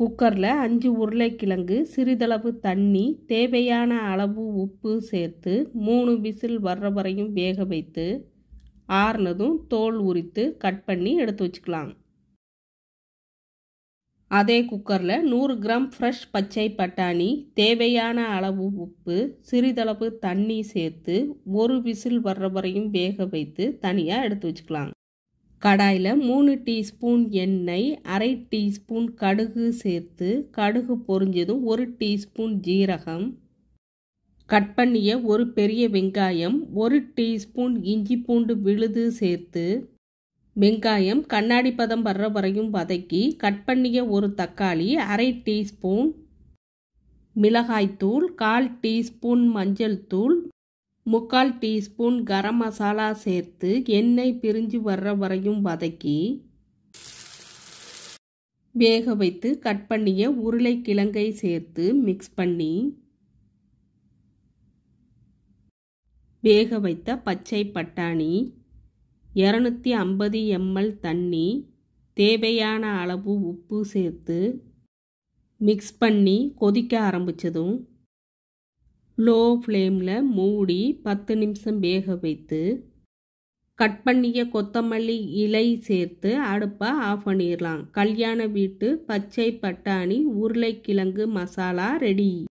குக்கரில் அஞ்சு உருளைக்கிழங்கு சிறிதளவு தண்ணி தேவையான அளவு உப்பு சேர்த்து மூணு விசில் வர்ற வரையும் வேக வைத்து ஆறுனதும் தோல் உரித்து கட் பண்ணி எடுத்து வச்சுக்கலாம் அதே குக்கரில் நூறு கிராம் ஃப்ரெஷ் பச்சை பட்டாணி தேவையான அளவு உப்பு சிறிதளவு தண்ணி சேர்த்து ஒரு விசில் வர்ற வரையும் வேக வைத்து தனியாக எடுத்து வச்சுக்கலாம் கடாயில் மூணு டீஸ்பூன் எண்ணெய் அரை டீஸ்பூன் கடுகு சேர்த்து கடுகு பொரிஞ்சதும் ஒரு டீஸ்பூன் ஜீரகம் கட் பண்ணிய ஒரு பெரிய வெங்காயம் ஒரு டீஸ்பூன் இஞ்சி பூண்டு விழுது சேர்த்து வெங்காயம் கண்ணாடி பதம் வர்ற வரையும் வதக்கி கட் பண்ணிய ஒரு தக்காளி அரை டீஸ்பூன் மிளகாய்த்தூள் கால் டீஸ்பூன் மஞ்சள் தூள் முக்கால் டீஸ்பூன் கரம் மசாலா சேர்த்து எண்ணெய் பிரிஞ்சு வர்ற வரையும் வதக்கி வேக வைத்து கட் பண்ணிய உருளைக்கிழங்கை சேர்த்து மிக்ஸ் பண்ணி வேக வைத்த பச்சை பட்டாணி இரநூத்தி ஐம்பது எம்எல் தண்ணி தேவையான அளவு உப்பு சேர்த்து மிக்ஸ் பண்ணி கொதிக்க ஆரம்பித்ததும் லோ ஃப்ளேமில் மூடி பத்து நிமிஷம் வேக வைத்து கட் பண்ணிய கொத்தமல்லி இலை சேர்த்து அடுப்பை ஆஃப் பண்ணிடலாம் கல்யாண வீட்டு பச்சை பட்டாணி உருளைக்கிழங்கு மசாலா ரெடி